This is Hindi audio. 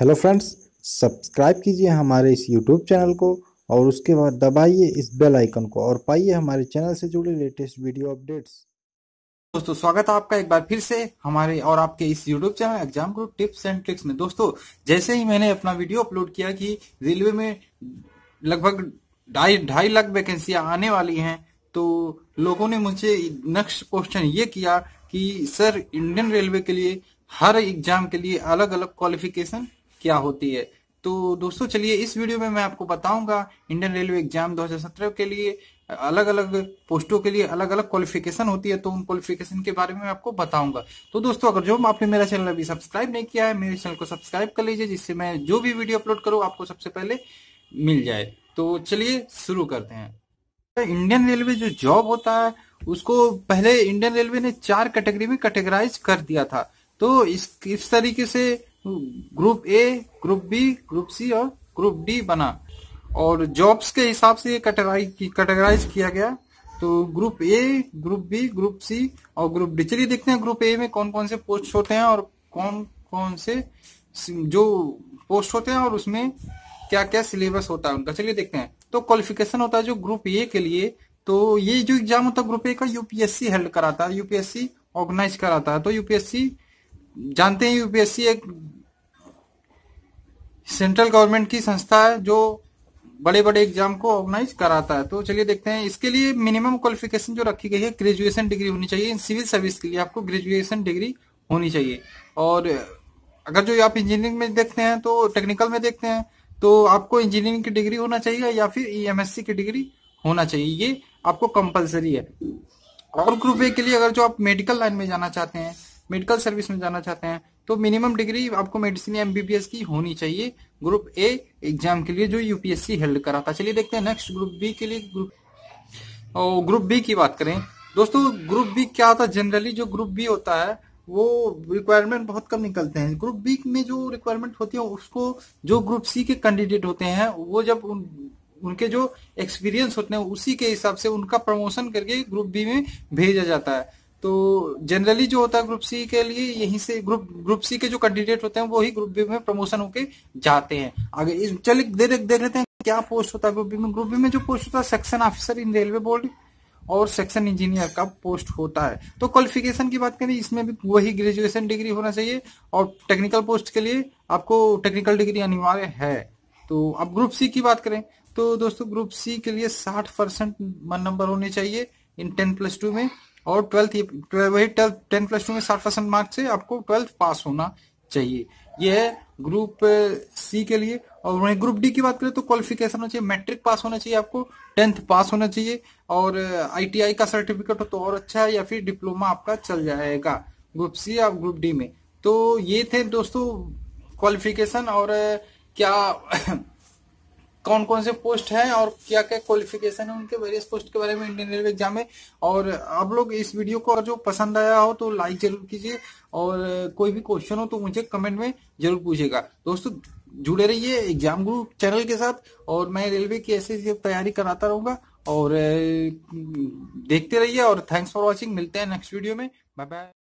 हेलो फ्रेंड्स सब्सक्राइब कीजिए हमारे इस यूट्यूब चैनल को और उसके बाद दबाइए इस बेल आइकन को और पाइए हमारे चैनल से जुड़े लेटेस्ट वीडियो अपडेट्स दोस्तों स्वागत है आपका एक बार फिर से हमारे और आपके इस YouTube channel exam group tips and tricks में दोस्तों जैसे ही मैंने अपना वीडियो अपलोड किया कि रेलवे में लगभग ढाई ढाई लाख वैकेंसियां आने वाली हैं तो लोगों ने मुझे नेक्स्ट क्वेश्चन ये किया कि सर इंडियन रेलवे के लिए हर एग्जाम के लिए अलग अलग क्वालिफिकेशन क्या होती है तो दोस्तों चलिए इस वीडियो में मैं आपको बताऊंगा इंडियन रेलवे एग्जाम 2017 के लिए अलग अलग पोस्टों के लिए अलग अलग क्वालिफिकेशन होती है तो उन क्वालिफिकेशन के बारे में मैं आपको बताऊंगा तो दोस्तों अगर जो आपने मेरा चैनल अभी सब्सक्राइब नहीं किया है मेरे चैनल को सब्सक्राइब कर लीजिए जिससे मैं जो भी वीडियो अपलोड करूँ आपको सबसे पहले मिल जाए तो चलिए शुरू करते हैं इंडियन रेलवे जो जॉब होता है उसको पहले इंडियन रेलवे ने चार कैटेगरी में कैटेगराइज कर दिया था तो इस इस तरीके से group A group B group C और ग्रुप डी बना और जॉब्स के हिसाब से ये कैटेगराइज किया गया तो group A group B group C और ग्रुप डी चलिए देखते हैं ग्रुप ए में कौन कौन से पोस्ट होते हैं और कौन कौन से जो पोस्ट होते हैं और उसमें क्या क्या सिलेबस होता है उनका चलिए देखते हैं तो क्वालिफिकेशन होता है जो ग्रुप ए के लिए तो ये जो एग्जाम होता है ग्रुप ए का यूपीएससी हेल्ड कराता है यूपीएससी ऑर्गेनाइज कराता है तो यूपीएससी जानते हैं यूपीएससी एक सेंट्रल गवर्नमेंट की संस्था है जो बड़े बड़े एग्जाम को ऑर्गेनाइज कराता है तो चलिए देखते हैं इसके लिए मिनिमम क्वालिफिकेशन जो रखी गई है ग्रेजुएशन डिग्री होनी चाहिए इन सिविल सर्विस के लिए आपको ग्रेजुएशन डिग्री होनी चाहिए और अगर जो आप इंजीनियरिंग में देखते हैं तो टेक्निकल में देखते हैं तो आपको इंजीनियरिंग की डिग्री होना चाहिए या फिर ई e की डिग्री होना चाहिए ये आपको कंपलसरी है और ग्रुप ए के लिए अगर जो आप मेडिकल लाइन में जाना चाहते हैं मेडिकल सर्विस में जाना चाहते हैं तो मिनिमम डिग्री आपको मेडिसिन या एमबीबीएस की होनी चाहिए ग्रुप ए एग्जाम के लिए जो यूपीएससी हेल्ड कराता चलिए देखते हैं नेक्स्ट ग्रुप बी के लिए ग्रुप और ग्रुप बी की बात करें दोस्तों ग्रुप बी क्या होता है जनरली जो ग्रुप बी होता है वो रिक्वायरमेंट बहुत कम निकलते हैं ग्रुप बी में जो रिक्वायरमेंट होती है उसको जो ग्रुप सी के कैंडिडेट होते हैं वो जब उन उनके जो एक्सपीरियंस होते हैं उसी के हिसाब से उनका प्रमोशन करके ग्रुप बी में भेजा जाता है तो जनरली जो होता है ग्रुप सी के लिए यहीं से ग्रुप ग्रुप सी के जो कैंडिडेट होते हैं वो ही ग्रुप बी में प्रमोशन होके जाते हैं आगे चलिए देख देख लेते हैं क्या पोस्ट होता है ग्रुप बी में ग्रुप बी में जो पोस्ट होता है section officer in railway board और सेक्शन इंजीनियर का पोस्ट होता है तो क्वालिफिकेशन की बात करें इसमें भी वही ग्रेजुएशन डिग्री होना चाहिए और टेक्निकल पोस्ट के लिए आपको टेक्निकल डिग्री अनिवार्य है तो अब ग्रुप सी की बात करें तो दोस्तों ग्रुप सी के लिए साठ परसेंट नंबर होने चाहिए इन टेन प्लस टू में और ट्वेल्थ वही ट्वेल्थ टेन प्लस टू में साठ परसेंट मार्क्स से आपको ट्वेल्थ पास होना चाहिए यह है ग्रुप सी के लिए और वहीं ग्रुप डी की बात करें तो क्वालिफिकेशन होना चाहिए मैट्रिक पास होना चाहिए आपको टेंथ पास होना चाहिए और आईटीआई का सर्टिफिकेट हो तो और अच्छा है या फिर डिप्लोमा आपका चल जाएगा ग्रुप सी और ग्रुप डी में तो ये थे दोस्तों क्वालिफिकेशन और क्या कौन कौन से पोस्ट हैं और क्या क्या क्वालिफिकेशन है उनके वेरियस पोस्ट के बारे में इंडियन रेलवे एग्जाम में और आप लोग इस वीडियो को जो पसंद आया हो तो लाइक जरूर कीजिए और कोई भी क्वेश्चन हो तो मुझे कमेंट में जरूर पूछेगा दोस्तों जुड़े रहिए एग्जाम गुरु चैनल के साथ और मैं रेलवे की ऐसे तैयारी कराता रहूंगा और देखते रहिए और थैंक्स फॉर वॉचिंग मिलते हैं नेक्स्ट वीडियो में बाय बाय